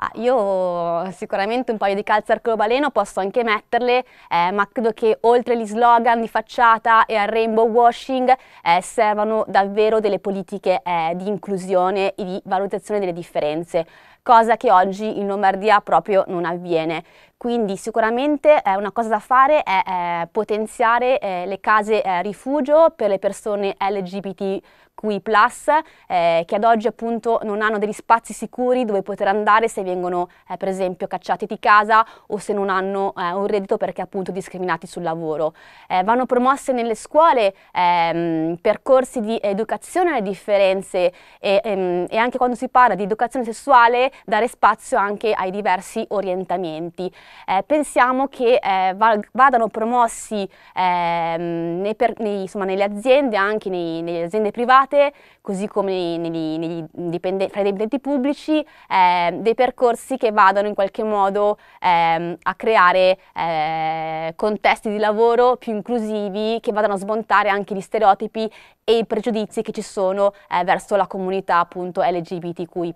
Ah, io sicuramente un paio di calze arcobaleno posso anche metterle, eh, ma credo che oltre agli slogan di facciata e al rainbow washing eh, servano davvero delle politiche eh, di inclusione e di valutazione delle differenze, cosa che oggi in Lombardia proprio non avviene. Quindi sicuramente eh, una cosa da fare è eh, potenziare eh, le case eh, rifugio per le persone LGBTQI+, eh, che ad oggi appunto non hanno degli spazi sicuri dove poter andare se vengono eh, per esempio cacciati di casa o se non hanno un reddito perché appunto discriminati sul lavoro. vanno promosse nelle scuole ehm, percorsi di educazione alle differenze e, ehm, e anche quando si parla di educazione sessuale dare spazio anche ai diversi orientamenti eh, pensiamo che eh, vadano promossi ehm, nei per, nei, insomma, nelle aziende, anche nei, nelle aziende private, così come negli, negli dipende, fra i dipendenti pubblici, ehm, dei percorsi che vadano in qualche modo ehm, a creare eh, contesti di lavoro più inclusivi, che vadano a smontare anche gli stereotipi e i pregiudizi che ci sono eh, verso la comunità appunto LGBTQI+.